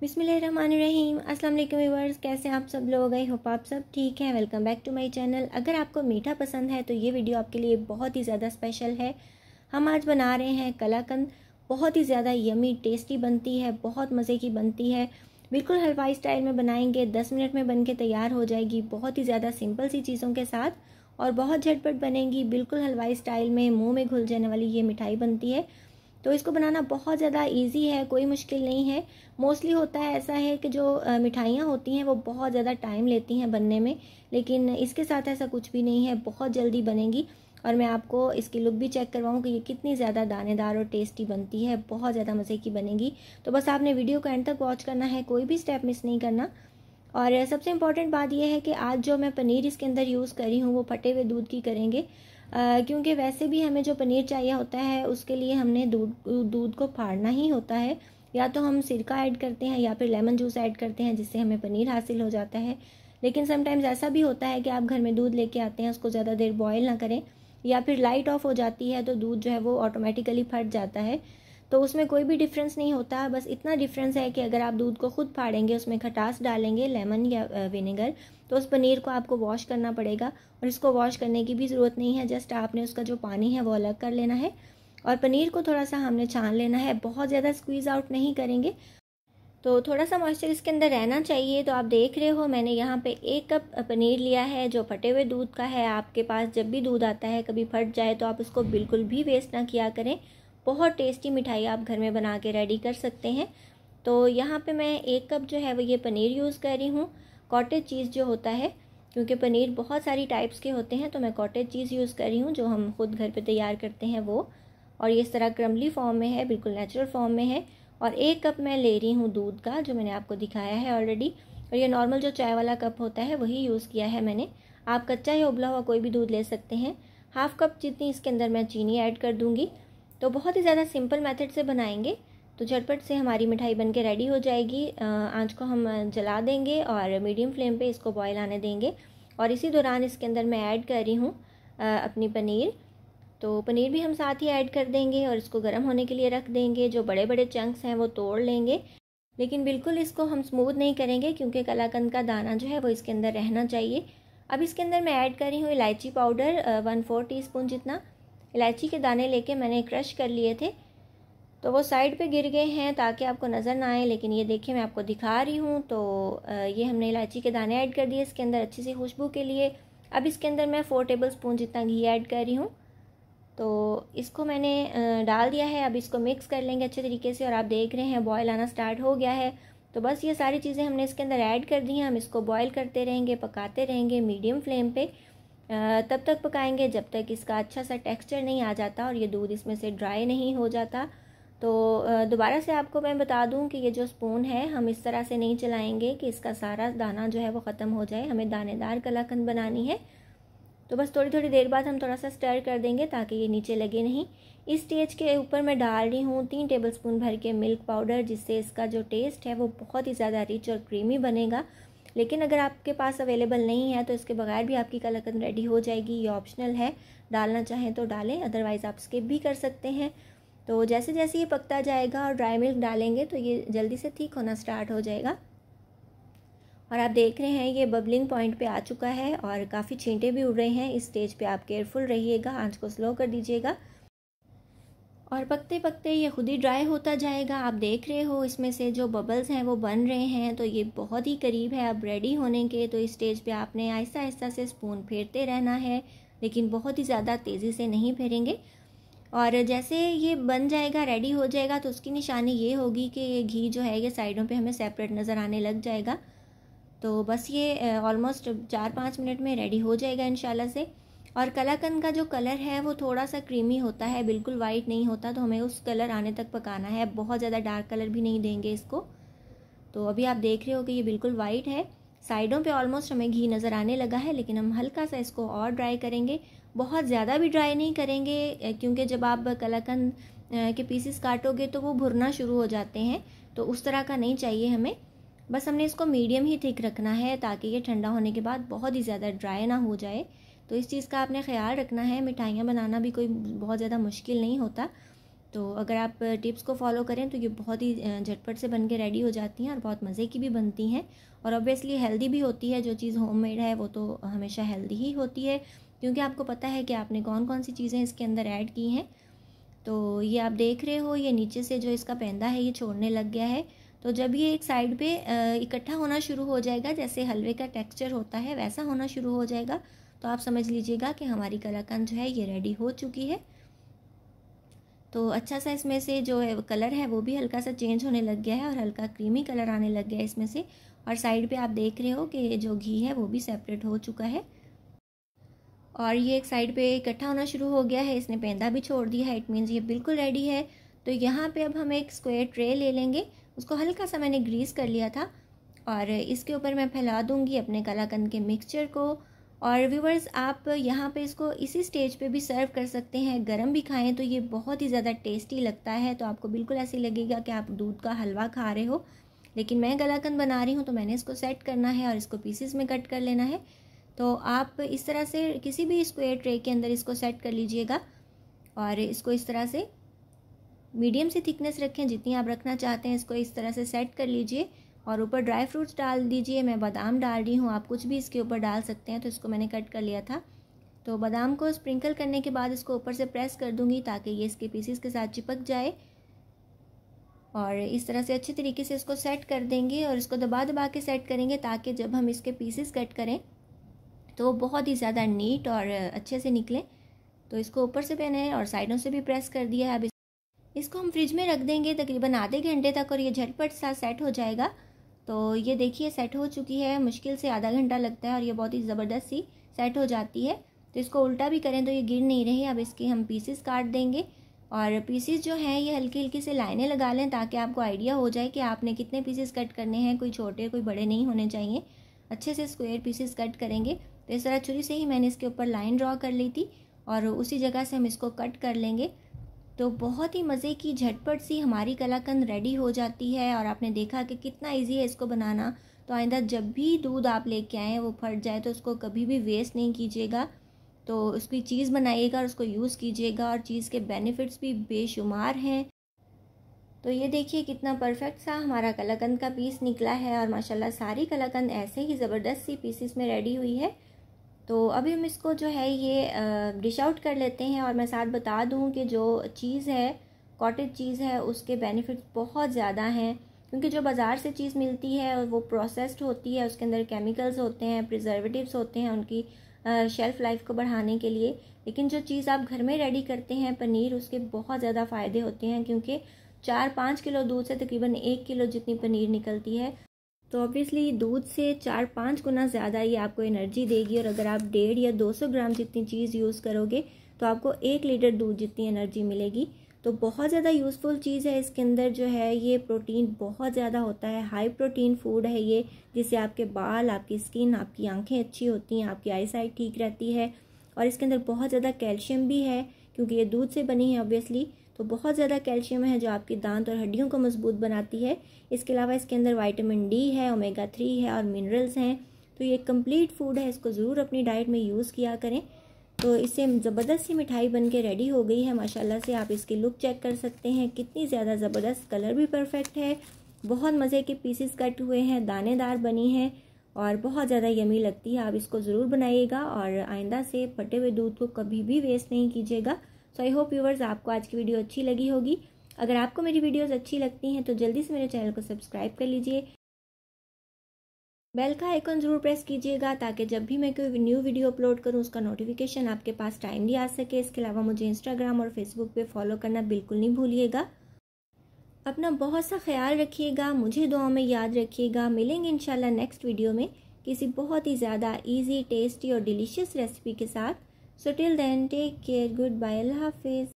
बिसमीम अस्सलाम वालेकुम व्यूवर्स कैसे आप सब लोग आई होप आप सब ठीक हैं welcome back to my channel अगर आपको मीठा पसंद है तो ये वीडियो आपके लिए बहुत ही ज़्यादा स्पेशल है हम आज बना रहे हैं कलाकंद बहुत ही ज़्यादा यमी टेस्टी बनती है बहुत मज़े की बनती है बिल्कुल हलवाई स्टाइल में बनाएंगे दस मिनट में बन के तैयार हो जाएगी बहुत ही ज़्यादा सिंपल सी चीज़ों के साथ और बहुत झटपट बनेगी बिल्कुल हलवाई स्टाइल में मुँह में घुल जाने वाली ये मिठाई बनती है तो इसको बनाना बहुत ज़्यादा ईजी है कोई मुश्किल नहीं है मोस्टली होता है ऐसा है कि जो मिठाइयाँ होती हैं वो बहुत ज़्यादा टाइम लेती हैं बनने में लेकिन इसके साथ ऐसा कुछ भी नहीं है बहुत जल्दी बनेगी और मैं आपको इसकी लुक भी चेक करवाऊँ कि ये कितनी ज़्यादा दानेदार और टेस्टी बनती है बहुत ज़्यादा मज़े की बनेगी तो बस आपने वीडियो को एंड तक वॉच करना है कोई भी स्टेप मिस नहीं करना और सबसे इम्पॉर्टेंट बात यह है कि आज जो मैं पनीर इसके अंदर यूज़ करी हूँ वो फटे हुए दूध की करेंगे क्योंकि वैसे भी हमें जो पनीर चाहिए होता है उसके लिए हमने दूध दूध को फाड़ना ही होता है या तो हम सिरका ऐड करते हैं या फिर लेमन जूस ऐड करते हैं जिससे हमें पनीर हासिल हो जाता है लेकिन समटाइम्स ऐसा भी होता है कि आप घर में दूध लेके आते हैं उसको ज़्यादा देर बॉयल ना करें या फिर लाइट ऑफ हो जाती है तो दूध जो है वो ऑटोमेटिकली फट जाता है तो उसमें कोई भी डिफरेंस नहीं होता बस इतना डिफरेंस है कि अगर आप दूध को खुद फाड़ेंगे उसमें खटास डालेंगे लेमन या विनेगर तो उस पनीर को आपको वॉश करना पड़ेगा और इसको वॉश करने की भी ज़रूरत नहीं है जस्ट आपने उसका जो पानी है वो अलग कर लेना है और पनीर को थोड़ा सा हमने छान लेना है बहुत ज़्यादा स्क्वीज़ आउट नहीं करेंगे तो थोड़ा सा मॉइस्चर इसके अंदर रहना चाहिए तो आप देख रहे हो मैंने यहाँ पे एक कप पनीर लिया है जो फटे हुए दूध का है आपके पास जब भी दूध आता है कभी फट जाए तो आप उसको बिल्कुल भी वेस्ट ना किया करें बहुत टेस्टी मिठाई आप घर में बना के रेडी कर सकते हैं तो यहाँ पे मैं एक कप जो है वो ये पनीर यूज़ कर रही हूँ कॉटेज चीज़ जो होता है क्योंकि पनीर बहुत सारी टाइप्स के होते हैं तो मैं कॉटेज चीज़ यूज़ कर रही हूँ जो हम खुद घर पे तैयार करते हैं वो और ये इस तरह क्रमली फॉर्म में है बिल्कुल नेचुरल फॉर्म में है और एक कप मैं ले रही हूँ दूध का जो मैंने आपको दिखाया है ऑलरेडी और ये नॉर्मल जो चाय वाला कप होता है वही यूज़ किया है मैंने आप कच्चा या उबला हुआ कोई भी दूध ले सकते हैं हाफ़ कप जितनी इसके अंदर मैं चीनी ऐड कर दूँगी तो बहुत ही ज़्यादा सिंपल मेथड से बनाएंगे तो झटपट से हमारी मिठाई बन के रेडी हो जाएगी आंच को हम जला देंगे और मीडियम फ्लेम पे इसको बॉयल आने देंगे और इसी दौरान इसके अंदर मैं ऐड कर रही हूँ अपनी पनीर तो पनीर भी हम साथ ही ऐड कर देंगे और इसको गर्म होने के लिए रख देंगे जो बड़े बड़े चंक्स हैं वो तोड़ लेंगे लेकिन बिल्कुल इसको हम स्मूथ नहीं करेंगे क्योंकि कलाकंद का दाना जो है वो इसके अंदर रहना चाहिए अब इसके अंदर मैं ऐड कर रही हूँ इलायची पाउडर वन फोर टी जितना इलायची के दाने लेके मैंने क्रश कर लिए थे तो वो साइड पे गिर गए हैं ताकि आपको नज़र ना आए लेकिन ये देखिए मैं आपको दिखा रही हूँ तो ये हमने इलायची के दाने ऐड कर दिए इसके अंदर अच्छी सी खुशबू के लिए अब इसके अंदर मैं फ़ोर टेबल स्पून जितना घी ऐड कर रही हूँ तो इसको मैंने डाल दिया है अब इसको मिक्स कर लेंगे अच्छे तरीके से और आप देख रहे हैं बॉयल आना स्टार्ट हो गया है तो बस ये सारी चीज़ें हमने इसके अंदर ऐड कर दी हैं हम इसको बॉयल करते रहेंगे पकाते रहेंगे मीडियम फ्लेम पर तब तक पकाएंगे जब तक इसका अच्छा सा टेक्सचर नहीं आ जाता और ये दूध इसमें से ड्राई नहीं हो जाता तो दोबारा से आपको मैं बता दूं कि ये जो स्पून है हम इस तरह से नहीं चलाएंगे कि इसका सारा दाना जो है वो ख़त्म हो जाए हमें दानेदार कलाकंद बनानी है तो बस थोड़ी थोड़ी देर बाद हम थोड़ा सा स्टर कर देंगे ताकि ये नीचे लगे नहीं इस स्टेज के ऊपर मैं डाल रही हूँ तीन टेबल स्पून भर के मिल्क पाउडर जिससे इसका जो टेस्ट है वो बहुत ही ज़्यादा रिच और क्रीमी बनेगा लेकिन अगर आपके पास अवेलेबल नहीं है तो इसके बगैर भी आपकी कलाकंद रेडी हो जाएगी ये ऑप्शनल है डालना चाहें तो डालें अदरवाइज़ आप स्किप भी कर सकते हैं तो जैसे जैसे ये पकता जाएगा और ड्राई मिल्क डालेंगे तो ये जल्दी से ठीक होना स्टार्ट हो जाएगा और आप देख रहे हैं ये बबलिंग पॉइंट पे आ चुका है और काफ़ी छींटे भी उड़ रहे हैं इस स्टेज पे आप केयरफुल रहिएगा आंच को स्लो कर दीजिएगा और पकते पकते ये खुद ही ड्राई होता जाएगा आप देख रहे हो इसमें से जो बबल्स हैं वो बन रहे हैं तो ये बहुत ही करीब है अब रेडी होने के तो इस स्टेज पे आपने आहिस्ता आहिस्ता से स्पून फेरते रहना है लेकिन बहुत ही ज़्यादा तेज़ी से नहीं फेरेंगे और जैसे ये बन जाएगा रेडी हो जाएगा तो उसकी निशानी ये होगी कि ये घी जो है ये साइडों पर हमें सेपरेट नज़र आने लग जाएगा तो बस ये ऑलमोस्ट चार पाँच मिनट में रेडी हो जाएगा इन से और कलाकंद का जो कलर है वो थोड़ा सा क्रीमी होता है बिल्कुल वाइट नहीं होता तो हमें उस कलर आने तक पकाना है बहुत ज़्यादा डार्क कलर भी नहीं देंगे इसको तो अभी आप देख रहे हो कि ये बिल्कुल वाइट है साइडों पे ऑलमोस्ट हमें घी नज़र आने लगा है लेकिन हम हल्का सा इसको और ड्राई करेंगे बहुत ज़्यादा भी ड्राई नहीं करेंगे क्योंकि जब आप कलाकंद के पीसेस काटोगे तो वो भुरना शुरू हो जाते हैं तो उस तरह का नहीं चाहिए हमें बस हमने इसको मीडियम ही थिक रखना है ताकि ये ठंडा होने के बाद बहुत ही ज़्यादा ड्राई ना हो जाए तो इस चीज़ का आपने ख्याल रखना है मिठाइयाँ बनाना भी कोई बहुत ज़्यादा मुश्किल नहीं होता तो अगर आप टिप्स को फॉलो करें तो ये बहुत ही झटपट से बन के रेडी हो जाती हैं और बहुत मज़े की भी बनती हैं और ऑब्वियसली हेल्दी भी होती है जो चीज़ होममेड है वो तो हमेशा हेल्दी ही होती है क्योंकि आपको पता है कि आपने कौन कौन सी चीज़ें इसके अंदर ऐड की हैं तो ये आप देख रहे हो ये नीचे से जो इसका पैंदा है ये छोड़ने लग गया है तो जब ये एक साइड पर इकट्ठा होना शुरू हो जाएगा जैसे हलवे का टेक्स्चर होता है वैसा होना शुरू हो जाएगा तो आप समझ लीजिएगा कि हमारी कलाकंद जो है ये रेडी हो चुकी है तो अच्छा सा इसमें से जो है कलर है वो भी हल्का सा चेंज होने लग गया है और हल्का क्रीमी कलर आने लग गया है इसमें से और साइड पे आप देख रहे हो कि जो घी है वो भी सेपरेट हो चुका है और ये एक साइड पे इकट्ठा होना शुरू हो गया है इसने पेंदा भी छोड़ दिया है इट मीन्स ये बिल्कुल रेडी है तो यहाँ पे अब हम एक स्क्वायर ट्रे ले लेंगे उसको हल्का सा मैंने ग्रीस कर लिया था और इसके ऊपर मैं फैला दूँगी अपने कलाकंद के मिक्सचर को और व्यूवर्स आप यहाँ पे इसको इसी स्टेज पे भी सर्व कर सकते हैं गरम भी खाएं तो ये बहुत ही ज़्यादा टेस्टी लगता है तो आपको बिल्कुल ऐसे लगेगा कि आप दूध का हलवा खा रहे हो लेकिन मैं गलाकंद बना रही हूँ तो मैंने इसको सेट करना है और इसको पीसेस में कट कर लेना है तो आप इस तरह से किसी भी स्क्वेयर ट्रे के अंदर इसको सेट कर लीजिएगा और इसको इस तरह से मीडियम से थिकनेस रखें जितनी आप रखना चाहते हैं इसको इस तरह से सेट कर लीजिए और ऊपर ड्राई फ्रूट्स डाल दीजिए मैं बादाम डाल रही हूँ आप कुछ भी इसके ऊपर डाल सकते हैं तो इसको मैंने कट कर लिया था तो बादाम को स्प्रिंकल करने के बाद इसको ऊपर से प्रेस कर दूँगी ताकि ये इसके पीसीस के साथ चिपक जाए और इस तरह से अच्छे तरीके से इसको सेट कर देंगे और इसको दबा दबा के सेट करेंगे ताकि जब हम इसके पीसेस कट करें तो बहुत ही ज़्यादा नीट और अच्छे से निकलें तो इसको ऊपर से पहने और साइडों से भी प्रेस कर दिया है अब इसको हम फ्रिज में रख देंगे तकरीबन आधे घंटे तक और ये झटपट सा सेट हो जाएगा तो ये देखिए सेट हो चुकी है मुश्किल से आधा घंटा लगता है और ये बहुत ही ज़बरदस्त सी सेट हो जाती है तो इसको उल्टा भी करें तो ये गिर नहीं रही अब इसके हम पीसेस काट देंगे और पीसेस जो हैं ये हल्की हल्की से लाइनें लगा लें ताकि आपको आइडिया हो जाए कि आपने कितने पीसेस कट करने हैं कोई छोटे कोई बड़े नहीं होने चाहिए अच्छे से स्क्वेयर पीसेस कट करेंगे तो इस तरह छुरी से ही मैंने इसके ऊपर लाइन ड्रॉ कर ली थी और उसी जगह से हम इसको कट कर लेंगे तो बहुत ही मज़े की झटपट सी हमारी कलाकंद रेडी हो जाती है और आपने देखा कि कितना इजी है इसको बनाना तो आइंदा जब भी दूध आप लेके आएँ वो फट जाए तो उसको कभी भी वेस्ट नहीं कीजिएगा तो उसकी चीज़ बनाइएगा और उसको यूज़ कीजिएगा और चीज़ के बेनिफिट्स भी बेशुमार हैं तो ये देखिए कितना परफेक्ट सा हमारा कलाकंद का पीस निकला है और माशाल्लाह सारी कलाकंद ऐसे ही ज़बरदस्त सी पीसीस में रेडी हुई है तो अभी हम इसको जो है ये डिश आउट कर लेते हैं और मैं साथ बता दूँ कि जो चीज़ है कॉटेज चीज़ है उसके बेनिफिट्स बहुत ज़्यादा हैं क्योंकि जो बाज़ार से चीज़ मिलती है वो प्रोसेस्ड होती है उसके अंदर केमिकल्स होते हैं प्रिजर्वेटिव्स होते हैं उनकी शेल्फ़ लाइफ को बढ़ाने के लिए लेकिन जो चीज़ आप घर में रेडी करते हैं पनीर उसके बहुत ज़्यादा फ़ायदे होते हैं क्योंकि चार पाँच किलो दूध से तकरीबन एक किलो जितनी पनीर निकलती है तो ऑब्वियसली दूध से चार पाँच गुना ज़्यादा ये आपको एनर्जी देगी और अगर आप डेढ़ या दो सौ ग्राम जितनी चीज़ यूज़ करोगे तो आपको एक लीटर दूध जितनी एनर्जी मिलेगी तो बहुत ज़्यादा यूज़फुल चीज़ है इसके अंदर जो है ये प्रोटीन बहुत ज़्यादा होता है हाई प्रोटीन फूड है ये जिससे आपके बाल आपकी स्किन आपकी आंखें अच्छी होती हैं आपकी आईसाइट ठीक रहती है और इसके अंदर बहुत ज़्यादा कैल्शियम भी है क्योंकि ये दूध से बनी है ऑब्वियसली तो बहुत ज़्यादा कैल्शियम है जो आपकी दांत और हड्डियों को मजबूत बनाती है इसके अलावा इसके अंदर वाइटामिन डी है ओमेगा थ्री है और मिनरल्स हैं तो ये कम्प्लीट फूड है इसको ज़रूर अपनी डाइट में यूज़ किया करें तो इससे ज़बरदस्त सी मिठाई बन के रेडी हो गई है माशाल्लाह से आप इसकी लुक चेक कर सकते हैं कितनी ज़्यादा ज़बरदस्त कलर भी परफेक्ट है बहुत मज़े के पीसेस कट हुए हैं दानेदार बनी है और बहुत ज़्यादा यमी लगती है आप इसको ज़रूर बनाइएगा और आइंदा से फटे हुए दूध को कभी भी वेस्ट नहीं कीजिएगा सो आई होप व्यूवर्स आपको आज की वीडियो अच्छी लगी होगी अगर आपको मेरी वीडियोस अच्छी लगती हैं तो जल्दी से मेरे चैनल को सब्सक्राइब कर लीजिए बेल का आइकन ज़रूर प्रेस कीजिएगा ताकि जब भी मैं कोई न्यू वीडियो अपलोड करूँ उसका नोटिफिकेशन आपके पास टाइमली आ सके इसके अलावा मुझे इंस्टाग्राम और फेसबुक पे फॉलो करना बिल्कुल नहीं भूलिएगा अपना बहुत सा ख्याल रखिएगा मुझे दुआ में याद रखिएगा मिलेंगे इंशाल्लाह नेक्स्ट वीडियो में किसी बहुत ही ज़्यादा ईजी टेस्टी और डिलीशियस रेसिपी के साथ So till then, take care. Goodbye. Allah Hafiz.